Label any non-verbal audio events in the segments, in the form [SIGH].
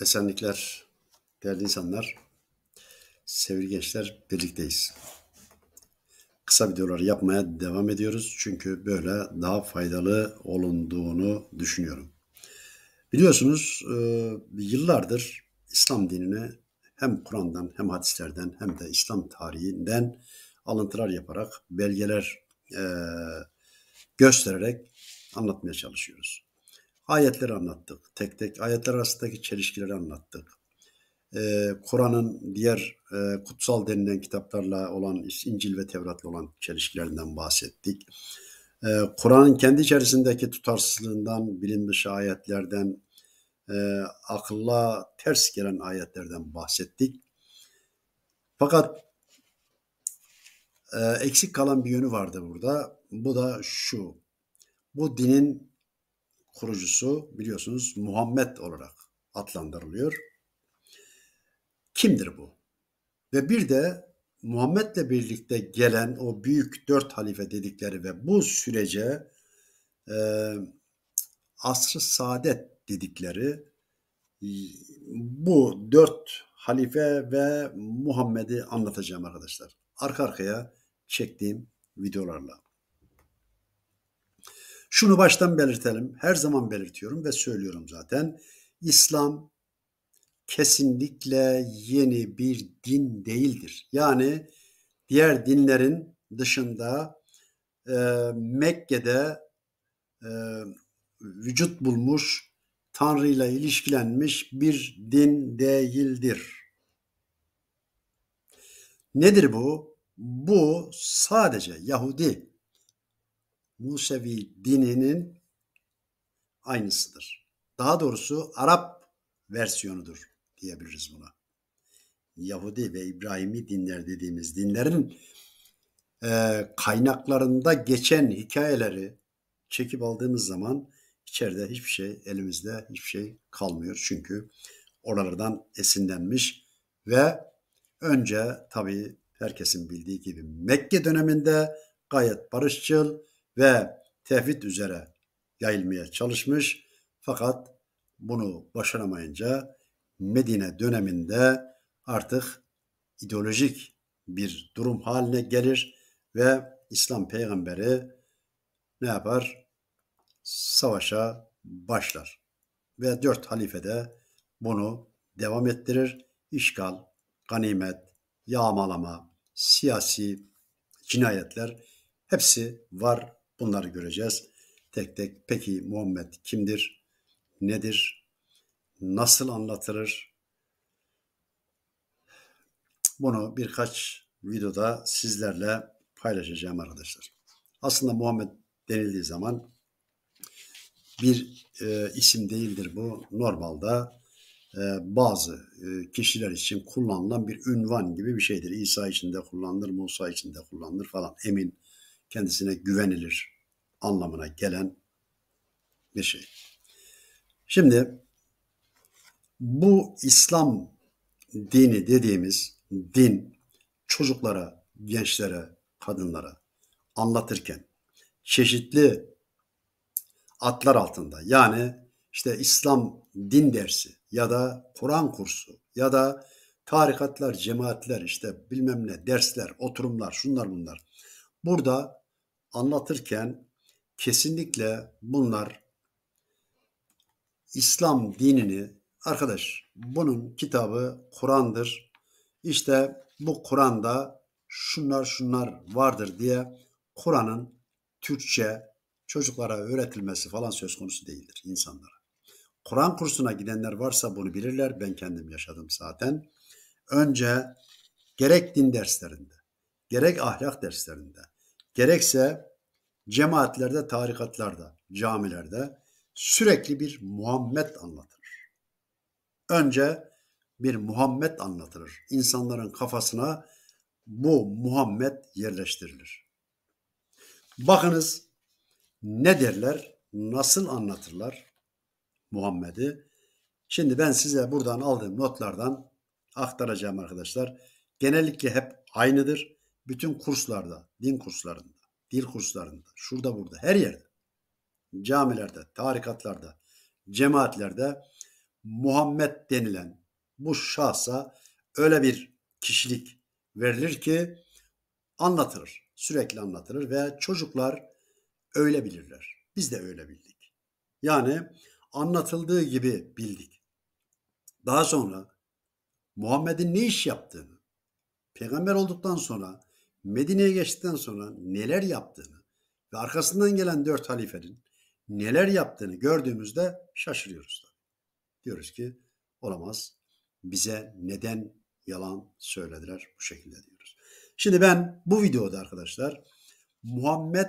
Esenlikler, değerli insanlar, sevgili gençler birlikteyiz. Kısa videolar yapmaya devam ediyoruz çünkü böyle daha faydalı olunduğunu düşünüyorum. Biliyorsunuz e, yıllardır İslam dinine hem Kur'an'dan hem hadislerden hem de İslam tarihinden alıntılar yaparak belgeler e, göstererek anlatmaya çalışıyoruz. Ayetleri anlattık. Tek tek ayetler arasındaki çelişkileri anlattık. Ee, Kur'an'ın diğer e, kutsal denilen kitaplarla olan İncil ve Tevrat'la olan çelişkilerinden bahsettik. Ee, Kur'an'ın kendi içerisindeki tutarsızlığından, bilim dışı ayetlerden, e, akılla ters gelen ayetlerden bahsettik. Fakat e, eksik kalan bir yönü vardı burada. Bu da şu. Bu dinin kurucusu biliyorsunuz Muhammed olarak adlandırılıyor. Kimdir bu? Ve bir de Muhammed'le birlikte gelen o büyük dört halife dedikleri ve bu sürece e, asr-ı saadet dedikleri bu dört halife ve Muhammed'i anlatacağım arkadaşlar. Arka arkaya çektiğim videolarla. Şunu baştan belirtelim. Her zaman belirtiyorum ve söylüyorum zaten. İslam kesinlikle yeni bir din değildir. Yani diğer dinlerin dışında e, Mekke'de e, vücut bulmuş, Tanrı ile ilişkilenmiş bir din değildir. Nedir bu? Bu sadece Yahudi Musevi dininin aynısıdır. Daha doğrusu Arap versiyonudur diyebiliriz buna. Yahudi ve İbrahimi dinler dediğimiz dinlerin e, kaynaklarında geçen hikayeleri çekip aldığımız zaman içeride hiçbir şey elimizde hiçbir şey kalmıyor. Çünkü oralardan esinlenmiş ve önce tabii herkesin bildiği gibi Mekke döneminde gayet barışçıl, ve tevhid üzere yayılmaya çalışmış. Fakat bunu başaramayınca Medine döneminde artık ideolojik bir durum haline gelir ve İslam peygamberi ne yapar? Savaşa başlar. Ve dört halife de bunu devam ettirir. İşgal, ganimet, yağmalama, siyasi cinayetler hepsi var Bunları göreceğiz tek tek. Peki Muhammed kimdir? Nedir? Nasıl anlatılır? Bunu birkaç videoda sizlerle paylaşacağım arkadaşlar. Aslında Muhammed denildiği zaman bir e, isim değildir bu. Normalde e, bazı e, kişiler için kullanılan bir ünvan gibi bir şeydir. İsa için de kullanılır, Musa için de kullanılır falan. Emin kendisine güvenilir anlamına gelen bir şey. Şimdi bu İslam dini dediğimiz din çocuklara, gençlere, kadınlara anlatırken çeşitli atlar altında yani işte İslam din dersi ya da Kur'an kursu ya da tarikatlar, cemaatler işte bilmem ne dersler, oturumlar, şunlar bunlar Burada anlatırken kesinlikle bunlar İslam dinini arkadaş bunun kitabı Kur'an'dır. İşte bu Kur'an'da şunlar şunlar vardır diye Kur'an'ın Türkçe çocuklara öğretilmesi falan söz konusu değildir insanlara. Kur'an kursuna gidenler varsa bunu bilirler. Ben kendim yaşadım zaten. Önce gerek din derslerinde, gerek ahlak derslerinde, gerekse cemaatlerde, tarikatlarda, camilerde sürekli bir Muhammed anlatılır. Önce bir Muhammed anlatılır. İnsanların kafasına bu Muhammed yerleştirilir. Bakınız ne derler, nasıl anlatırlar Muhammed'i. Şimdi ben size buradan aldığım notlardan aktaracağım arkadaşlar. Genellikle hep aynıdır. Bütün kurslarda, din kurslarında, dil kurslarında, şurada burada, her yerde, camilerde, tarikatlarda, cemaatlerde Muhammed denilen bu şahsa öyle bir kişilik verilir ki anlatılır, sürekli anlatılır ve çocuklar öyle bilirler. Biz de öyle bildik. Yani anlatıldığı gibi bildik. Daha sonra Muhammed'in ne iş yaptığını, peygamber olduktan sonra Medine'ye geçtikten sonra neler yaptığını ve arkasından gelen dört halifenin neler yaptığını gördüğümüzde şaşırıyoruz. Diyoruz ki olamaz. Bize neden yalan söylediler bu şekilde diyoruz. Şimdi ben bu videoda arkadaşlar Muhammed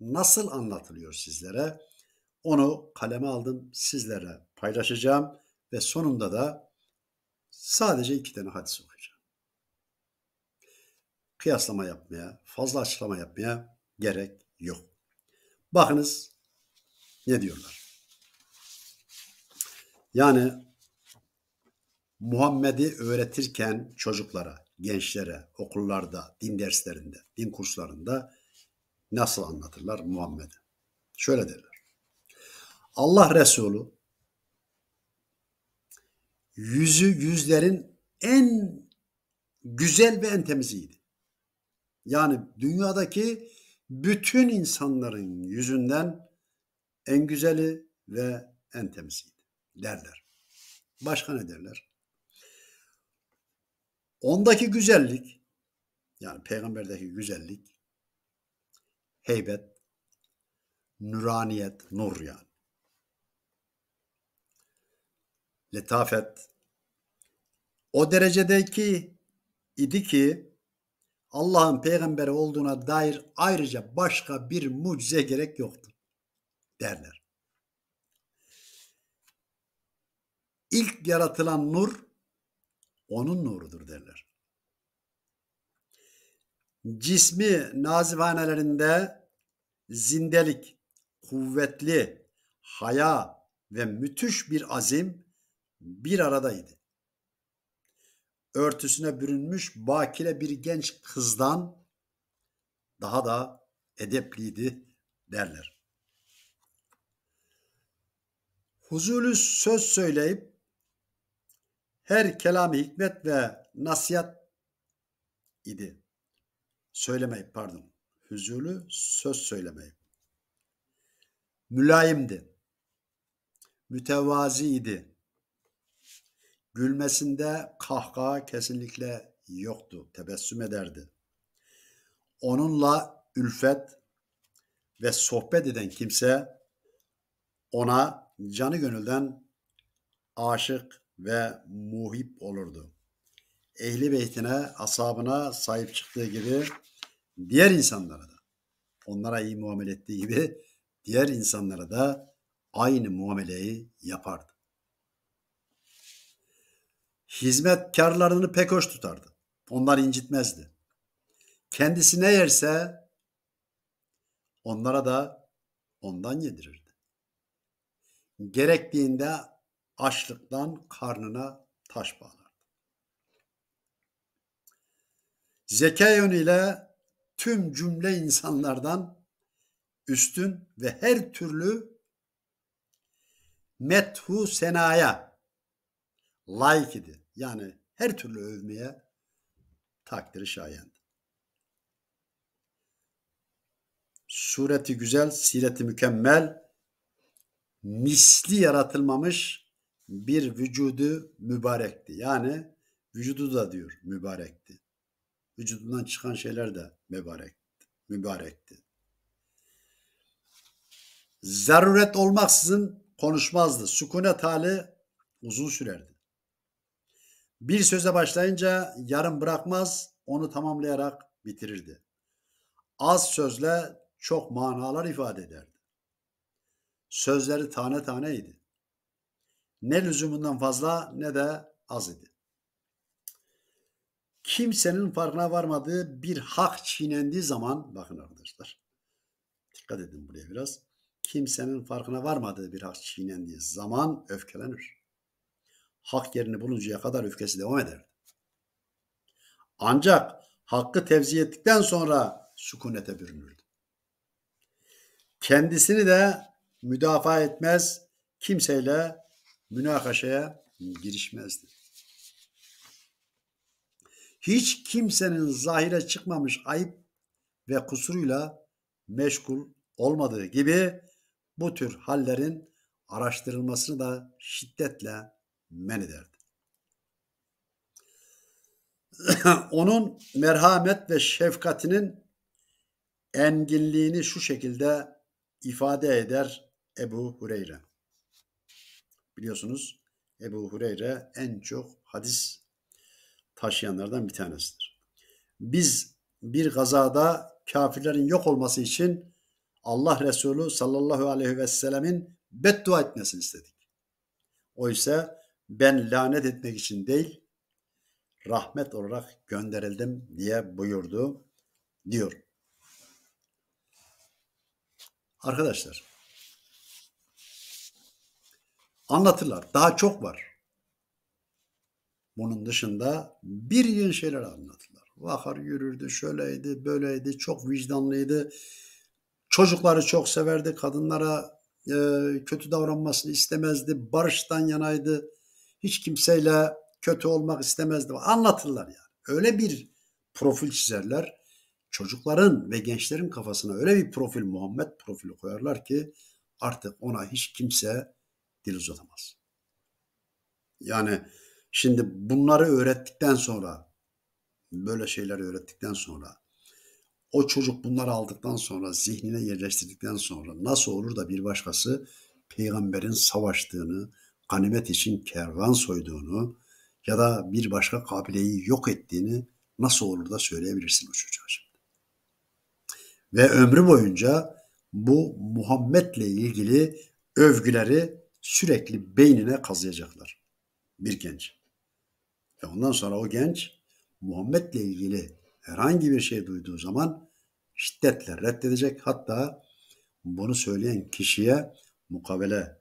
nasıl anlatılıyor sizlere onu kaleme aldım sizlere paylaşacağım ve sonunda da sadece iki tane hadis var kıyaslama yapmaya, fazla açıklama yapmaya gerek yok. Bakınız ne diyorlar. Yani Muhammed'i öğretirken çocuklara, gençlere, okullarda, din derslerinde, din kurslarında nasıl anlatırlar Muhammed'i? Şöyle derler. Allah Resulü yüzü yüzlerin en güzel ve en temiziydi. Yani dünyadaki bütün insanların yüzünden en güzeli ve en temiziydi derler. Başka ne derler? Ondaki güzellik yani peygamberdeki güzellik heybet, nüraniyet, nur yani. Letafet o derecedeki idi ki Allah'ın peygamberi olduğuna dair ayrıca başka bir mucize gerek yoktur derler. İlk yaratılan nur onun nurudur derler. Cismi nazivhanelerinde zindelik, kuvvetli, haya ve müthiş bir azim bir aradaydı örtüsüne bürünmüş bakire bir genç kızdan daha da edepliydi derler. Huzurlu söz söyleyip her kelamı hikmet ve nasihat idi. Söylemeyip pardon. huzurlu söz söylemeyip. Mülayimdi. Mütevazi idi Gülmesinde kahkaha kesinlikle yoktu. Tebessüm ederdi. Onunla ülfet ve sohbet eden kimse ona canı gönülden aşık ve muhip olurdu. Ehli beytine, asabına sahip çıktığı gibi diğer insanlara da, onlara iyi muamele ettiği gibi diğer insanlara da aynı muameleyi yapardı hizmetkarlarını pek hoş tutardı. Onlar incitmezdi. Kendisine yerse onlara da ondan yedirirdi. Gerektiğinde açlıktan karnına taş bağlardı. Zeka yönüyle tüm cümle insanlardan üstün ve her türlü methu senaya layık idi. Yani her türlü övmeye takdiri şayendi. Sureti güzel, sireti mükemmel, misli yaratılmamış bir vücudu mübarekti. Yani vücudu da diyor mübarekti. Vücudundan çıkan şeyler de mübarekti. mübarekti. Zaruret olmaksızın konuşmazdı. Sükunet hali uzun sürerdi. Bir söze başlayınca yarım bırakmaz, onu tamamlayarak bitirirdi. Az sözle çok manalar ifade ederdi. Sözleri tane taneydi. Ne lüzumundan fazla ne de az idi. Kimsenin farkına varmadığı bir hak çiğnendiği zaman, bakın arkadaşlar, dikkat edin buraya biraz. Kimsenin farkına varmadığı bir hak çiğnendiği zaman öfkelenir hak yerini buluncaya kadar öfkesi devam ederdi. Ancak hakkı tevzi ettikten sonra sükunete bürünürdü. Kendisini de müdafaa etmez, kimseyle münakaşaya girişmezdi. Hiç kimsenin zahire çıkmamış ayıp ve kusuruyla meşgul olmadığı gibi bu tür hallerin araştırılmasını da şiddetle men ederdi. [CLEARS THROAT] Onun merhamet ve şefkatinin enginliğini şu şekilde ifade eder Ebu Hureyre. Biliyorsunuz Ebu Hureyre en çok hadis taşıyanlardan bir tanesidir. Biz bir gazada kafirlerin yok olması için Allah Resulü sallallahu aleyhi ve sellemin beddua etmesini istedik. Oysa ben lanet etmek için değil rahmet olarak gönderildim diye buyurdu diyor. Arkadaşlar anlatırlar. Daha çok var. Bunun dışında bir yığın şeyler anlatırlar. Vakar yürürdü, şöyleydi, böyleydi, çok vicdanlıydı. Çocukları çok severdi, kadınlara e, kötü davranmasını istemezdi, barıştan yanaydı. Hiç kimseyle kötü olmak istemezdi. Anlatırlar yani. Öyle bir profil çizerler. Çocukların ve gençlerin kafasına öyle bir profil Muhammed profili koyarlar ki artık ona hiç kimse dil uzatamaz. Yani şimdi bunları öğrettikten sonra böyle şeyler öğrettikten sonra o çocuk bunları aldıktan sonra zihnine yerleştirdikten sonra nasıl olur da bir başkası peygamberin savaştığını, ganimet için kervan soyduğunu ya da bir başka kabileyi yok ettiğini nasıl olur da söyleyebilirsin o çocuğa şimdi. Ve ömrü boyunca bu Muhammed'le ilgili övgüleri sürekli beynine kazıyacaklar. Bir genç. Ve ondan sonra o genç Muhammed'le ilgili herhangi bir şey duyduğu zaman şiddetle reddedecek. Hatta bunu söyleyen kişiye mukabele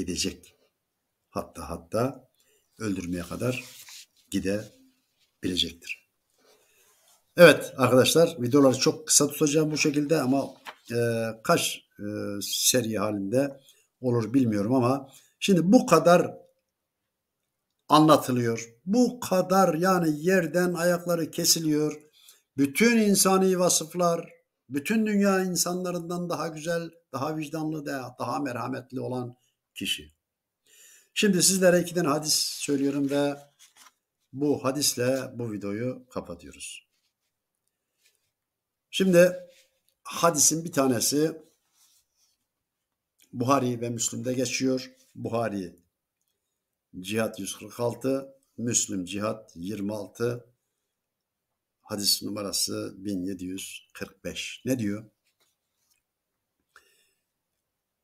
edecek. Hatta hatta öldürmeye kadar gidebilecektir. Evet arkadaşlar videoları çok kısa tutacağım bu şekilde ama e, kaç e, seri halinde olur bilmiyorum ama şimdi bu kadar anlatılıyor. Bu kadar yani yerden ayakları kesiliyor. Bütün insani vasıflar, bütün dünya insanlarından daha güzel, daha vicdanlı, daha merhametli olan kişi. Şimdi sizlere iki tane hadis söylüyorum ve bu hadisle bu videoyu kapatıyoruz. Şimdi hadisin bir tanesi Buhari ve Müslüm'de geçiyor. Buhari Cihat 146, Müslüm Cihat 26, hadis numarası 1745. Ne diyor?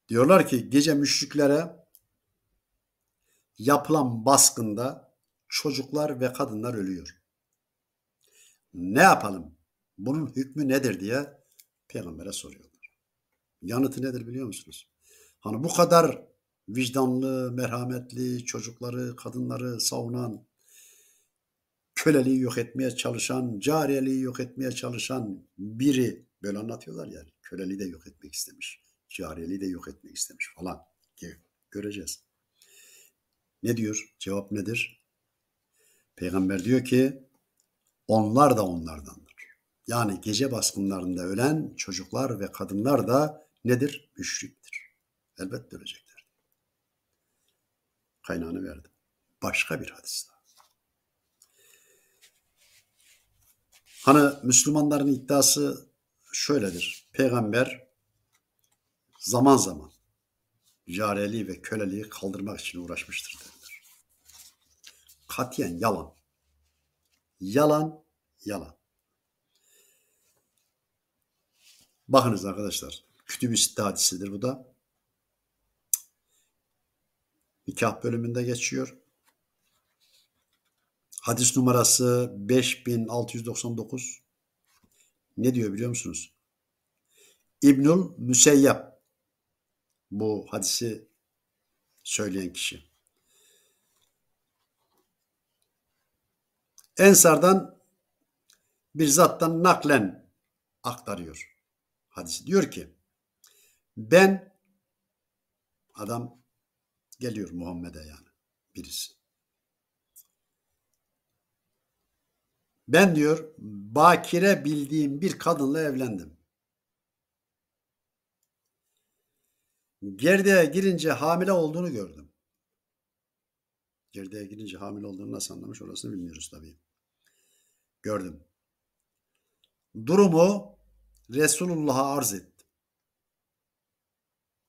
Diyorlar ki gece müşriklere yapılan baskında çocuklar ve kadınlar ölüyor. Ne yapalım? Bunun hükmü nedir diye peygambere soruyorlar. Yanıtı nedir biliyor musunuz? Hani bu kadar vicdanlı, merhametli, çocukları, kadınları savunan, köleliği yok etmeye çalışan, cariyeliği yok etmeye çalışan biri böyle anlatıyorlar yani. Köleliği de yok etmek istemiş. Cariyeliği de yok etmek istemiş falan. Göreceğiz. Ne diyor? Cevap nedir? Peygamber diyor ki onlar da onlardandır. Yani gece baskınlarında ölen çocuklar ve kadınlar da nedir? Müşriktir. Elbette ölecekler. Kaynağını verdim. Başka bir hadis daha. Hani Müslümanların iddiası şöyledir. Peygamber zaman zaman careliği ve köleliği kaldırmak için uğraşmıştır derler. Katiyen yalan. Yalan, yalan. Bakınız arkadaşlar, kütüb-i hadisidir bu da. Nikah bölümünde geçiyor. Hadis numarası 5699. Ne diyor biliyor musunuz? İbnül Müseyyab bu hadisi söyleyen kişi. Ensardan bir zattan naklen aktarıyor hadisi. Diyor ki ben adam geliyor Muhammed'e yani birisi. Ben diyor bakire bildiğim bir kadınla evlendim. Gerdeğe girince hamile olduğunu gördüm. Gerdeğe girince hamile olduğunu nasıl anlamış orasını bilmiyoruz tabii. Gördüm. Durumu Resulullah'a arz etti.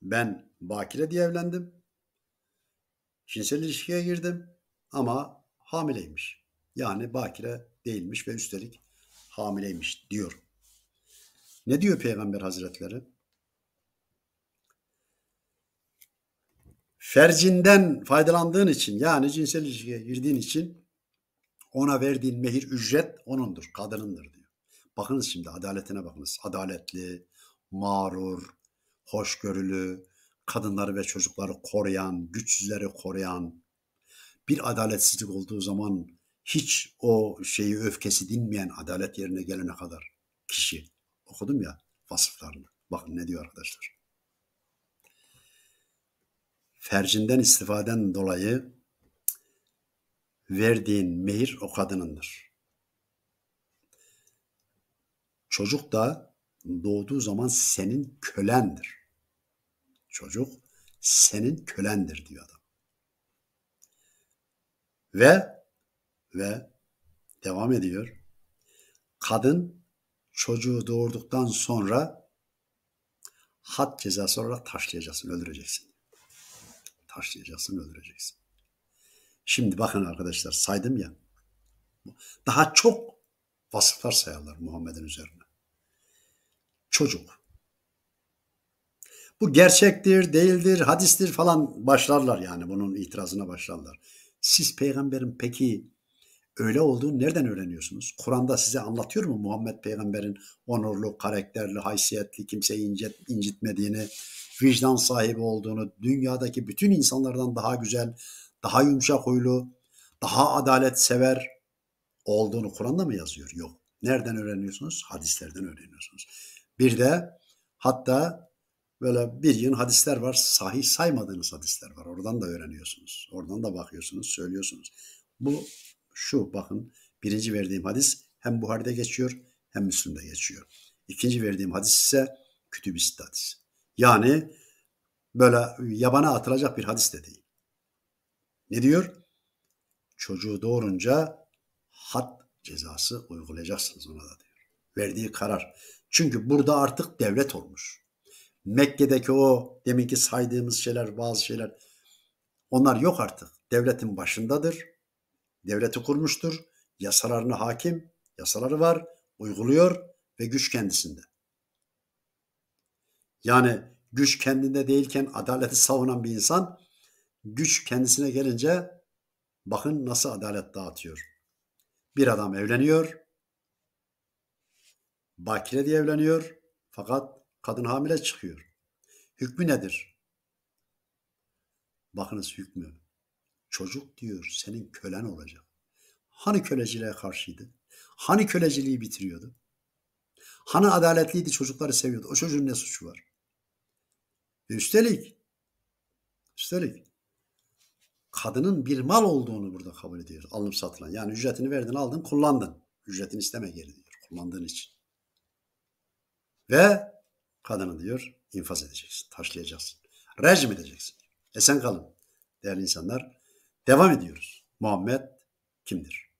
Ben bakire diye evlendim. Cinsel ilişkiye girdim ama hamileymiş. Yani bakire değilmiş ve üstelik hamileymiş diyor. Ne diyor Peygamber Hazretleri? fercinden faydalandığın için yani cinsel ilişkiye girdiğin için ona verdiğin mehir ücret onundur, kadınındır diyor. Bakınız şimdi adaletine bakınız. Adaletli, mağrur, hoşgörülü, kadınları ve çocukları koruyan, güçsüzleri koruyan, bir adaletsizlik olduğu zaman hiç o şeyi öfkesi dinmeyen adalet yerine gelene kadar kişi. Okudum ya vasıflarını. Bakın ne diyor arkadaşlar fercinden istifaden dolayı verdiğin mehir o kadınındır. Çocuk da doğduğu zaman senin kölendir. Çocuk senin kölendir diyor adam. Ve ve devam ediyor. Kadın çocuğu doğurduktan sonra had cezası olarak taşlayacaksın, öldüreceksin taşlayacaksın, öldüreceksin. Şimdi bakın arkadaşlar saydım ya. Daha çok vasıflar sayarlar Muhammed'in üzerine. Çocuk. Bu gerçektir, değildir, hadistir falan başlarlar yani bunun itirazına başlarlar. Siz peygamberin peki öyle olduğunu nereden öğreniyorsunuz? Kur'an'da size anlatıyor mu Muhammed peygamberin onurlu, karakterli, haysiyetli, kimseyi incit, incitmediğini, vicdan sahibi olduğunu, dünyadaki bütün insanlardan daha güzel, daha yumuşak huylu, daha adalet sever olduğunu Kur'an'da mı yazıyor? Yok. Nereden öğreniyorsunuz? Hadislerden öğreniyorsunuz. Bir de hatta böyle bir yığın hadisler var. Sahih saymadığınız hadisler var. Oradan da öğreniyorsunuz. Oradan da bakıyorsunuz, söylüyorsunuz. Bu şu bakın birinci verdiğim hadis hem Buhari'de geçiyor hem Müslim'de geçiyor. İkinci verdiğim hadis ise kütübist hadis. Yani böyle yabana atılacak bir hadis de değil. Ne diyor? Çocuğu doğurunca hat cezası uygulayacaksınız ona da diyor. Verdiği karar. Çünkü burada artık devlet olmuş. Mekke'deki o deminki saydığımız şeyler, bazı şeyler onlar yok artık. Devletin başındadır devleti kurmuştur. Yasalarına hakim, yasaları var, uyguluyor ve güç kendisinde. Yani güç kendinde değilken adaleti savunan bir insan güç kendisine gelince bakın nasıl adalet dağıtıyor. Bir adam evleniyor, bakire diye evleniyor fakat kadın hamile çıkıyor. Hükmü nedir? Bakınız hükmü. Çocuk diyor senin kölen olacak. Hani köleciliğe karşıydı? Hani köleciliği bitiriyordu? Hani adaletliydi çocukları seviyordu? O çocuğun ne suçu var? Ve üstelik, üstelik kadının bir mal olduğunu burada kabul ediyor. Alınıp satılan. Yani ücretini verdin aldın kullandın. Ücretini isteme geri diyor. Kullandığın için. Ve kadını diyor infaz edeceksin. Taşlayacaksın. Rejim edeceksin. Esen kalın. Değerli insanlar Devam ediyoruz. Muhammed kimdir?